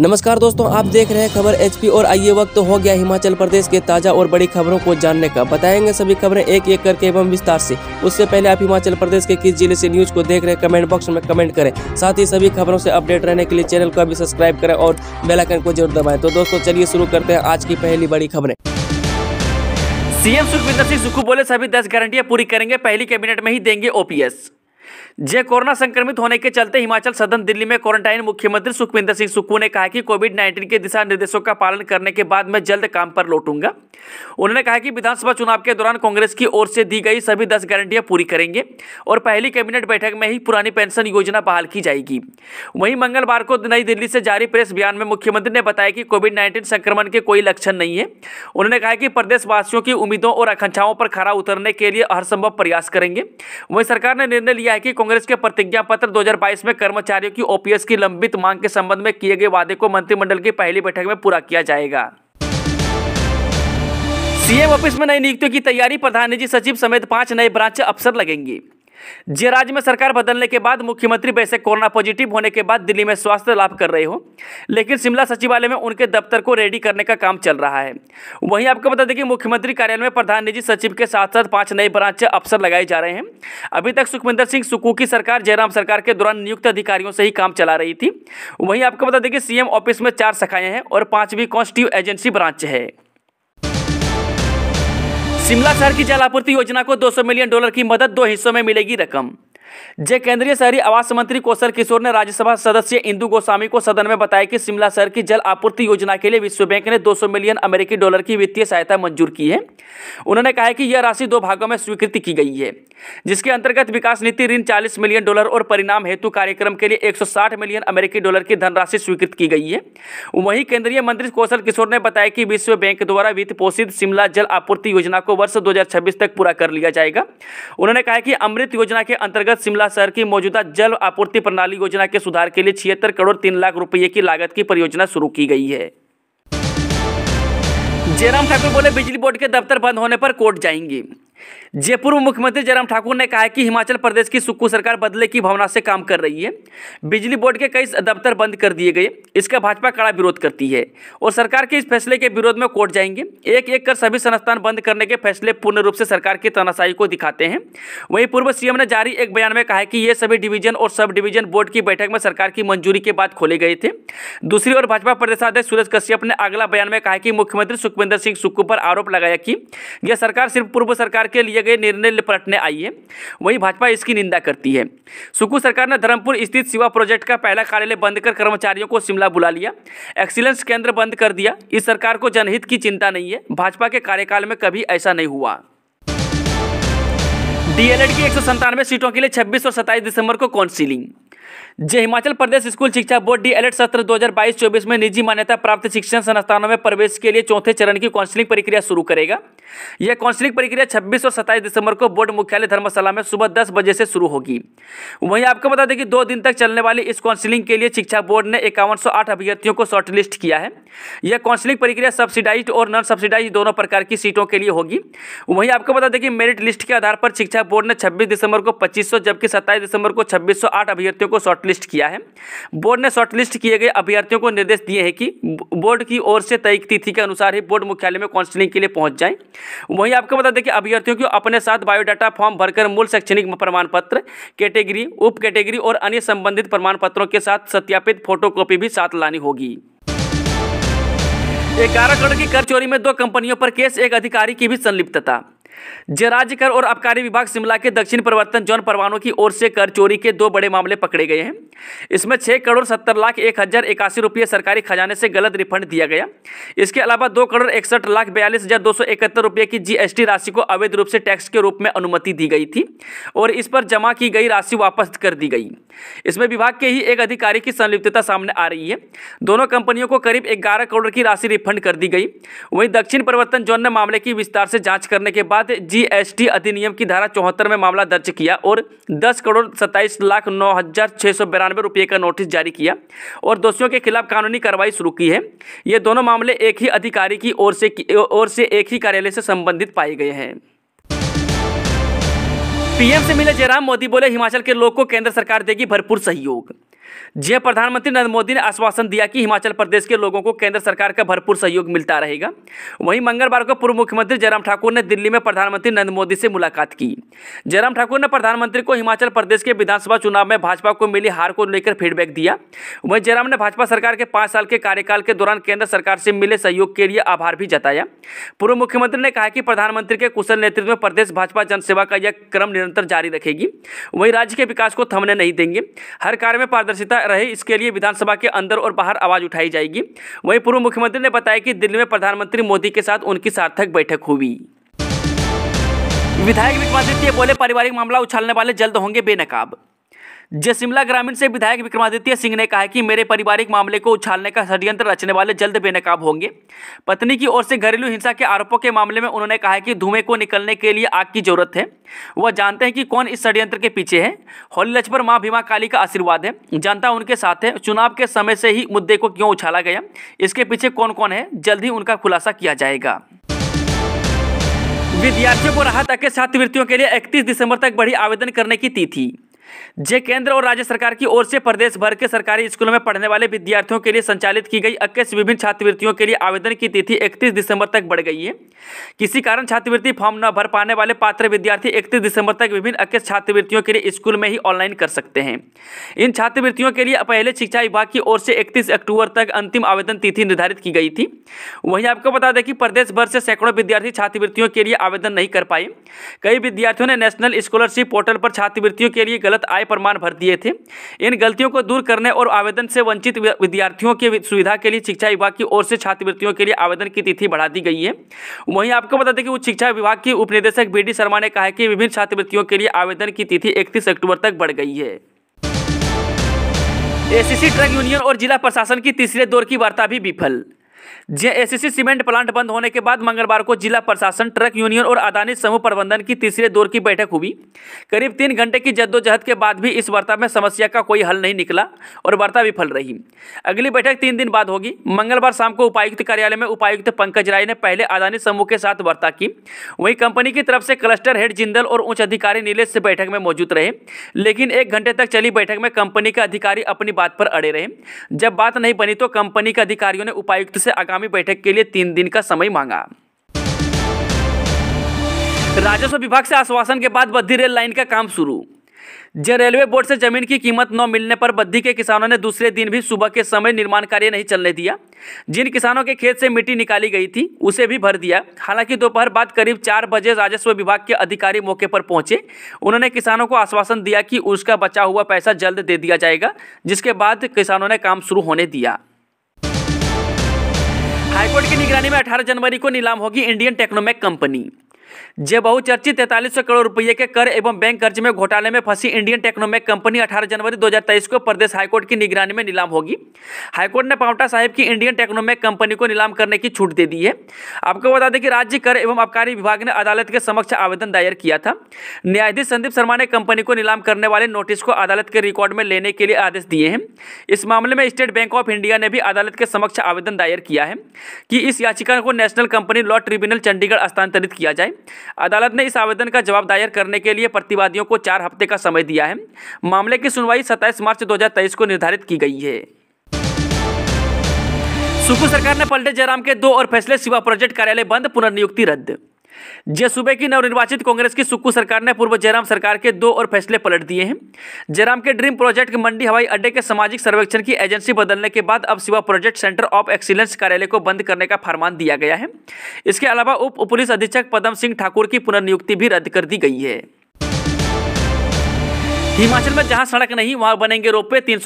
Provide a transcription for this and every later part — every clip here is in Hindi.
नमस्कार दोस्तों आप देख रहे हैं खबर एचपी और आइए वक्त तो हो गया हिमाचल प्रदेश के ताज़ा और बड़ी खबरों को जानने का बताएंगे सभी खबरें एक एक करके एवं विस्तार से उससे पहले आप हिमाचल प्रदेश के किस जिले से न्यूज को देख रहे हैं कमेंट बॉक्स में कमेंट करें साथ ही सभी खबरों से अपडेट रहने के लिए चैनल को अभी सब्सक्राइब करें और बेलाइकन को जरूर दबाए तो दोस्तों चलिए शुरू करते हैं आज की पहली बड़ी खबरें सीएम सुखविंदर सिंह सुखू बोले सभी दस गारंटियां पूरी करेंगे पहली कैबिनेट में ही देंगे ओपीएस जे कोरोना संक्रमित होने के चलते हिमाचल सदन दिल्ली में क्वारंटाइन मुख्यमंत्री सुखविंदर सिंह सुक्खू ने कहा कि कोविड 19 के दिशा निर्देशों का पालन करने के बाद मैं जल्द काम पर लौटूंगा उन्होंने कहा कि विधानसभा चुनाव के दौरान कांग्रेस की ओर से दी गई सभी दस गारंटियां पूरी करेंगे और पहली कैबिनेट बैठक में ही पुरानी पेंशन योजना बहाल की जाएगी वहीं मंगलवार को नई दिल्ली से जारी प्रेस बयान में मुख्यमंत्री ने बताया कि कोविड नाइन्टीन संक्रमण के कोई लक्षण नहीं है उन्होंने कहा कि प्रदेशवासियों की उम्मीदों और आकांक्षाओं पर खरा उतरने के लिए हर संभव प्रयास करेंगे वहीं सरकार ने निर्णय लिया है कि कांग्रेस के प्रतिज्ञा पत्र 2022 में कर्मचारियों की ओपीएस की लंबित मांग के संबंध में किए गए वादे को मंत्रिमंडल की पहली बैठक में पूरा किया जाएगा सीएम ऑफिस में नई नियुक्तियों की तैयारी प्रधान निजी सचिव समेत पांच नए ब्रांच अफसर लगेंगे जे राज्य में सरकार बदलने के बाद मुख्यमंत्री वैसे कोरोना पॉजिटिव होने के बाद दिल्ली में स्वास्थ्य लाभ कर रहे हो लेकिन शिमला सचिवालय में उनके दफ्तर को रेडी करने का काम चल रहा है वहीं आपको बता दें कि मुख्यमंत्री कार्यालय में प्रधान निजी सचिव के साथ साथ पांच नए ब्रांच अफसर लगाए जा रहे हैं अभी तक सुखविंदर सिंह सुक्कू की सरकार जयराम सरकार के दौरान नियुक्त अधिकारियों से ही काम चला रही थी वहीं आपको बता दें कि सीएम ऑफिस में चार सखाएं हैं और पांचवी कॉन्स्टिव एजेंसी ब्रांच है शिमला शहर की जल आपूर्ति योजना को 200 मिलियन डॉलर की मदद दो हिस्सों में मिलेगी रकम जय केंद्रीय शहरी आवास मंत्री कौशल किशोर ने राज्यसभा सदस्य इंदु गोस्वामी को सदन में बताया कि शिमला शहर की जल आपूर्ति योजना के लिए विश्व बैंक ने 200 मिलियन अमेरिकी डॉलर की वित्तीय सहायता मंजूर की है उन्होंने कहा कि यह राशि दो भागों में स्वीकृति की गई है जिसके अंतर्गत विकास नीति ऋण चालीस मिलियन डॉलर और परिणाम हेतु कार्यक्रम के लिए एक मिलियन अमेरिकी डॉलर की धनराशि स्वीकृत की गई है वहीं केंद्रीय मंत्री कौशल किशोर ने बताया कि विश्व बैंक द्वारा वित्त पोषित शिमला जल आपूर्ति योजना को वर्ष दो तक पूरा कर लिया जाएगा उन्होंने कहा कि अमृत योजना के अंतर्गत अंतर्गत शिमला शहर की मौजूदा जल आपूर्ति प्रणाली योजना के सुधार के लिए छिहत्तर करोड़ तीन लाख रुपये की लागत की परियोजना शुरू की गई है जयराम ठाकुर बोले बिजली बोर्ड के दफ्तर बंद होने पर कोर्ट जाएंगे जय पूर्व मुख्यमंत्री जयराम ठाकुर ने कहा है कि हिमाचल प्रदेश की सुक्कू सरकार बदले की भावना से काम कर रही है बिजली बोर्ड के कई दफ्तर बंद कर दिए गए इसका भाजपा कड़ा विरोध करती है और सरकार के इस फैसले के विरोध में कोर्ट जाएंगे एक एक कर सभी संस्थान बंद करने के फैसले पूर्ण रूप से सरकार की तनाशाही को दिखाते हैं वहीं पूर्व सीएम ने जारी एक बयान में कहा कि ये सभी डिवीजन और सब डिवीजन बोर्ड की बैठक में सरकार की मंजूरी के बाद खोले गए थे दूसरी ओर भाजपा प्रदेशाध्यक्ष सूरज कश्यप ने अगला बयान में कहा कि मुख्यमंत्री सुखविंदर सिंह सुक्कू पर आरोप लगाया कि यह सरकार सिर्फ पूर्व सरकार सरकार के लिए गए निर्णय पलटने आई है वहीं भाजपा इसकी निंदा करती है सुकू सरकार ने धर्मपुर स्थित सिवा प्रोजेक्ट का पहला कार्यालय बंद कर कर्मचारियों को शिमला बुला लिया एक्सीलेंस केंद्र बंद कर दिया इस सरकार को जनहित की चिंता नहीं है भाजपा के कार्यकाल में कभी ऐसा नहीं हुआ डीएलएड की एक सीटों के लिए 26 और 27 दिसंबर को काउंसिलिंग जे हिमाचल प्रदेश स्कूल शिक्षा बोर्ड डी एलेट सत्र 2022-24 में निजी मान्यता प्राप्त शिक्षण संस्थानों में प्रवेश के लिए चौथे चरण की काउंसलिंग प्रक्रिया शुरू करेगा यह काउंसलिंग प्रक्रिया 26 और 27 दिसंबर को बोर्ड मुख्यालय धर्मशाला में सुबह दस बजे से शुरू होगी वहीं आपको बता दें कि दो दिन तक चलने वाली इस काउंसलिंग के लिए शिक्षा बोर्ड ने इक्यावन अभ्यर्थियों को शॉर्टलिस्ट किया है यह काउंसलिंग प्रक्रिया सब्सिडाइज और नॉन सब्सिडाइज दोनों प्रकार की सीटों के लिए होगी वहीं आपको बता दें कि मेरिट लिस्ट के आधार पर शिक्षा बोर्ड ने छब्बीस दिसंबर को पच्चीस जबकि सत्ताईस दिसंबर को छब्बीस अभ्यर्थियों को शॉर्टलिस्ट शॉर्टलिस्ट किया है बोर्ड ने शॉर्टलिस्ट किए गए अभ्यर्थियों को निर्देश दिए हैं कि बोर्ड की ओर से तय तिथि के अनुसार ही बोर्ड मुख्यालय में काउंसिलिंग के लिए पहुंच जाएं वहीं आपको बता दें कि अभ्यर्थियों को अपने साथ बायोडाटा फॉर्म भरकर मूल शैक्षणिक प्रमाण पत्र कैटेगरी उप कैटेगरी और अन्य संबंधित प्रमाण पत्रों के साथ सत्यापित फोटोकॉपी भी साथ लानी होगी एक कारागढ़ की कर चोरी में दो कंपनियों पर केस एक अधिकारी की भी संलिप्तता जो राज्य कर और आबकारी विभाग शिमला के दक्षिण प्रवर्तन जोन परवानों की ओर से कर चोरी के दो बड़े मामले पकड़े गए हैं इसमें छः करोड़ सत्तर लाख एक हज़ार इक्यासी रुपये सरकारी खजाने से गलत रिफंड दिया गया इसके अलावा दो करोड़ इकसठ लाख बयालीस हज़ार दो सौ इकहत्तर रुपये की जीएसटी राशि को अवैध रूप से टैक्स के रूप में अनुमति दी गई थी और इस पर जमा की गई राशि वापस कर दी गई इसमें विभाग के ही एक अधिकारी की संलिप्तता सामने आ रही है दोनों कंपनियों को करीब ग्यारह करोड़ की राशि रिफंड कर दी गई वहीं दक्षिण प्रवर्तन जोन ने मामले की विस्तार से जाँच करने के बाद बाद जीएसटी अधिनियम की धारा चौहत्तर में मामला दर्ज किया और दस करोड़ सत्ताईस लाख नौ हज़ार छः सौ बिरानवे रुपये का नोटिस जारी किया और दोषियों के खिलाफ कानूनी कार्रवाई शुरू की है ये दोनों मामले एक ही अधिकारी की ओर से ओर से एक ही कार्यालय से संबंधित पाए गए हैं पीएम से मिले जयराम मोदी बोले हिमाचल के लोग को केंद्र सरकार देगी भरपूर सहयोग जय प्रधानमंत्री नरेंद्र मोदी ने आश्वासन दिया कि हिमाचल प्रदेश के लोगों को केंद्र सरकार का भरपूर सहयोग मिलता रहेगा वहीं मंगलवार को पूर्व मुख्यमंत्री जयराम ठाकुर ने दिल्ली में प्रधानमंत्री नरेंद्र मोदी से मुलाकात की जयराम ठाकुर ने प्रधानमंत्री को हिमाचल प्रदेश के विधानसभा चुनाव में भाजपा को मिली हार को लेकर फीडबैक दिया वहीं जयराम ने भाजपा सरकार के पांच साल के कार्यकाल के दौरान केंद्र सरकार से मिले सहयोग के लिए आभार भी जताया पूर्व मुख्यमंत्री ने कहा कि प्रधानमंत्री के कुशल नेतृत्व में प्रदेश भाजपा जनसेवा का यह क्रम निरंतर जारी रखेगी वहीं राज्य के विकास को थमने नहीं देंगे हर कार्य में पारदर्शिता सुरक्षा रहे इसके लिए विधानसभा के अंदर और बाहर आवाज उठाई जाएगी वहीं पूर्व मुख्यमंत्री ने बताया कि दिल्ली में प्रधानमंत्री मोदी के साथ उनकी सार्थक बैठक हुई विधायक विक्रमादित्य बोले पारिवारिक मामला उछालने वाले जल्द होंगे बेनकाब जयशिमला शिमला ग्रामीण से विधायक विक्रमादित्य सिंह ने कहा कि मेरे पारिवारिक मामले को उछालने का षड्यंत्र रचने वाले जल्द बेनकाब होंगे पत्नी की ओर से घरेलू हिंसा के आरोपों के मामले में उन्होंने कहा कि धुएं को निकलने के लिए आग की जरूरत है वह जानते हैं कि कौन इस षड्यंत्र के पीछे है होली लक्ष पर माँ भीमा काली का आशीर्वाद है जनता उनके साथ है चुनाव के समय से ही मुद्दे को क्यों उछाला गया इसके पीछे कौन कौन है जल्द ही उनका खुलासा किया जाएगा विद्यार्थियों को राहत के छात्रवृत्तियों के लिए 31 दिसंबर तक बड़ी आवेदन करने की तिथि जे केंद्र और राज्य सरकार की ओर से प्रदेश भर के सरकारी स्कूलों में पढ़ने वाले विद्यार्थियों के लिए संचालित की गई अक्स विभिन्न छात्रवृत्तियों के लिए आवेदन की तिथि 31 दिसंबर तक बढ़ गई है किसी कारण छात्रवृत्ति फॉर्म न भर पाने वाले पात्र विद्यार्थी इकतीस दिसंबर तक विभिन्न अक्स छात्रवृत्तियों के लिए स्कूल में ही ऑनलाइन कर सकते हैं इन छात्रवृत्तियों के लिए पहले शिक्षा विभाग की ओर से इकतीस अक्टूबर तक अंतिम आवेदन तिथि निर्धारित की गई थी वहीं आपको बता दें कि प्रदेश भर से सैकड़ों विद्यार्थी छात्रवृत्तियों के लिए आवेदन नहीं कर पाए कई विद्यार्थियों ने नेशनल स्कॉलरशिप पोर्टल पर छात्रवृत्तियों के लिए गलत आय प्रमाण भर दिए थे इन गलतियों को दूर करने और आवेदन से वंचित विद्यार्थियों की सुविधा के लिए शिक्षा विभाग की ओर से छात्रवृत्तियों के लिए आवेदन की तिथि बढ़ा दी गई है वहीं आपको बता दें कि उच्च शिक्षा विभाग की उपनिदेशक बी शर्मा ने कहा है कि विभिन्न छात्रवृत्तियों के लिए आवेदन की तिथि इकतीस अक्टूबर तक बढ़ गई है एसीसी ट्रक यूनियन और जिला प्रशासन की तीसरे दौर की वार्ता भी विफल जेएससी सीमेंट प्लांट बंद होने के बाद मंगलवार को जिला प्रशासन ट्रक यूनियन और अदानी समूह प्रबंधन की तीसरे दौर की बैठक हुई करीब तीन घंटे की जद्दोजहद के बाद भी इस वार्ता में समस्या का कोई हल नहीं निकला और वार्ता विफल रही अगली बैठक तीन दिन बाद होगी मंगलवार शाम को उपायुक्त कार्यालय में उपायुक्त पंकज राय ने पहले अदानी समूह के साथ वार्ता की वहीं कंपनी की तरफ से क्लस्टर हेड जिंदल और उच्च अधिकारी नीलेष से बैठक में मौजूद रहे लेकिन एक घंटे तक चली बैठक में कंपनी के अधिकारी अपनी बात पर अड़े रहे जब बात नहीं बनी तो कंपनी के अधिकारियों ने उपायुक्त से आगामी बैठक के लिए तीन दिन का समय मांगा राजस्व विभाग से आश्वासन के बाद बद्दी रेल लाइन का काम शुरू जे रेलवे बोर्ड से जमीन की कीमत न मिलने पर बद्दी के किसानों ने दूसरे दिन भी सुबह के समय निर्माण कार्य नहीं चलने दिया जिन किसानों के खेत से मिट्टी निकाली गई थी उसे भी भर दिया हालांकि दोपहर बाद करीब चार बजे राजस्व विभाग के अधिकारी मौके पर पहुंचे उन्होंने किसानों को आश्वासन दिया कि उसका बचा हुआ पैसा जल्द दे दिया जाएगा जिसके बाद किसानों ने काम शुरू होने दिया बोर्ड की निगरानी में अठारह जनवरी को नीलाम होगी इंडियन टेक्नोमेक कंपनी जे बहुचर्चित तैतालीस सौ करोड़ रुपये के कर एवं बैंक कर्ज में घोटाले में फंसी इंडियन टेक्नोमेक कंपनी 18 जनवरी 2023 को प्रदेश हाईकोर्ट की निगरानी में नीलाम होगी हाईकोर्ट ने पावटा साहिब की इंडियन टेक्नोमेक कंपनी को नीलाम करने की छूट दे दी है आपको बता दें कि राज्य कर एवं आबकारी विभाग ने अदालत के समक्ष आवेदन दायर किया था न्यायाधीश संदीप शर्मा ने कंपनी को नीलाम करने वाले नोटिस को अदालत के रिकॉर्ड में लेने के लिए आदेश दिए हैं इस मामले में स्टेट बैंक ऑफ इंडिया ने भी अदालत के समक्ष आवेदन दायर किया है कि इस याचिका को national company law tribunal Chandigarh स्थानांतरित किया जाए अदालत ने इस आवेदन का जवाब दायर करने के लिए प्रतिवादियों को चार हफ्ते का समय दिया है मामले की सुनवाई सत्ताईस मार्च दो को निर्धारित की गई है सुखू सरकार ने पलटे जयराम के दो और फैसले सिवा प्रोजेक्ट कार्यालय बंद पुनर्नियुक्ति रद्द जयसुबे की नवनिर्वाचित कांग्रेस की सुक्कू सरकार ने पूर्व जयराम सरकार के दो और फैसले पलट दिए हैं जयराम के ड्रीम प्रोजेक्ट मंडी हवाई अड्डे के सामाजिक सर्वेक्षण की एजेंसी बदलने के बाद अब सिवा प्रोजेक्ट सेंटर ऑफ एक्सीलेंस कार्यालय को बंद करने का फरमान दिया गया है इसके अलावा उप पुलिस अधीक्षक पदम सिंह ठाकुर की पुनर्नियुक्ति भी रद्द कर दी गई है हिमाचल में जहां सड़क नहीं वहां बनेंगे रोपवे तीन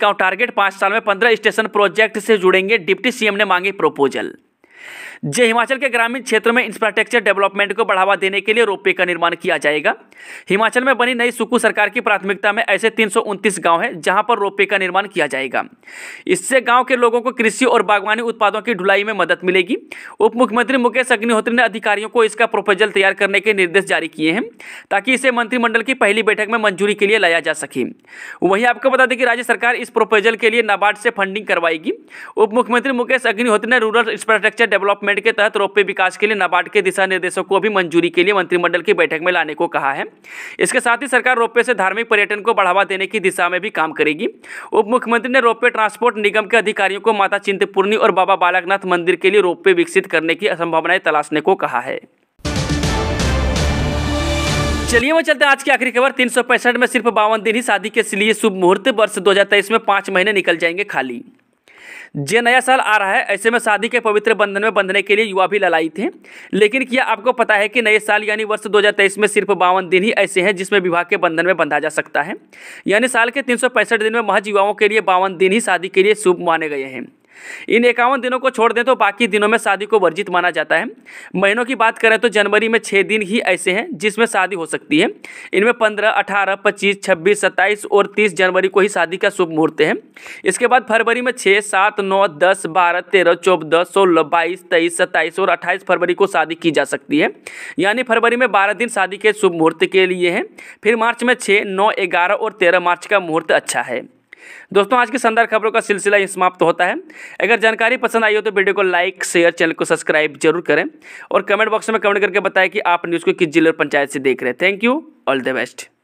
गांव टारगेट पांच साल में पंद्रह स्टेशन प्रोजेक्ट से जुड़ेंगे डिप्टी सीएम ने मांगे प्रपोजल जय हिमाचल के ग्रामीण क्षेत्र में इंफ्रास्ट्रक्चर डेवलपमेंट को बढ़ावा देने के लिए रोपवे का निर्माण किया जाएगा हिमाचल में बनी नई सुकू सरकार की प्राथमिकता में ऐसे तीन गांव हैं जहां पर रोपवे का निर्माण किया जाएगा इससे गांव के लोगों को कृषि और बागवानी उत्पादों की ढुलाई में मदद मिलेगी उप मुख्यमंत्री मुकेश अग्निहोत्री ने अधिकारियों को इसका प्रोपोजल तैयार करने के निर्देश जारी किए हैं ताकि इसे मंत्रिमंडल की पहली बैठक में मंजूरी के लिए लाया जा सके वहीं आपको बता दें कि राज्य सरकार इस प्रोपोजल के लिए नाबार्ड से फंडिंग करवाएगी उप मुख्यमंत्री मुकेश अग्निहोत्री ने रूरल इंफ्रास्ट्रक्चर डेवलपमेंट डेवलपमेंट के तहत रोपवे विकास के लिए नाबार्ड के दिशा निर्देशों को भी मंजूरी के लिए मंत्रिमंडल की बैठक में लाने को कहा है इसके साथ ही सरकार रोपवे से धार्मिक पर्यटन को बढ़ावा देने की दिशा में भी काम करेगी उप मुख्यमंत्री ने रोपवे ट्रांसपोर्ट निगम के अधिकारियों को माता चिंतपूर्णी और बाबा बालकनाथ मंदिर के लिए रोपवे विकसित करने की संभावनाएं तलाशने को कहा है चलिए वो चलते हैं आज की आखिरी खबर तीन में सिर्फ बावन दिन ही शादी के लिए शुभ मुहूर्त वर्ष 2023 में पांच महीने निकल जाएंगे खाली जे नया साल आ रहा है ऐसे में शादी के पवित्र बंधन में बंधने के लिए युवा भी ललाई थे लेकिन क्या आपको पता है कि नए साल यानी वर्ष 2023 में सिर्फ बावन दिन ही ऐसे हैं जिसमें विवाह के बंधन में बंधा जा सकता है यानी साल के तीन दिन में महज युवाओं के लिए बावन दिन ही शादी के लिए शुभ माने गए हैं इन इक्यावन दिनों को छोड़ दें तो बाकी दिनों में शादी को वर्जित माना जाता है महीनों की बात करें तो जनवरी में छः दिन ही ऐसे हैं जिसमें शादी हो सकती है इनमें पंद्रह अठारह पच्चीस छब्बीस सत्ताईस और तीस जनवरी को ही शादी का शुभ मुहूर्त है इसके बाद फरवरी में छः सात नौ दस बारह तेरह चौदह सोलह बाईस तेईस सत्ताईस और अट्ठाईस फरवरी को शादी की जा सकती है यानी फरवरी में बारह दिन शादी के शुभ मुहूर्त के लिए हैं फिर मार्च में छः नौ ग्यारह और तेरह मार्च का मुहूर्त अच्छा है दोस्तों आज की शानदार खबरों का सिलसिला यहीं समाप्त होता है अगर जानकारी पसंद आई हो तो वीडियो को लाइक शेयर चैनल को सब्सक्राइब जरूर करें और कमेंट बॉक्स में कमेंट करके बताएं कि आप न्यूज़ को किस जिले और पंचायत से देख रहे हैं thank you all the best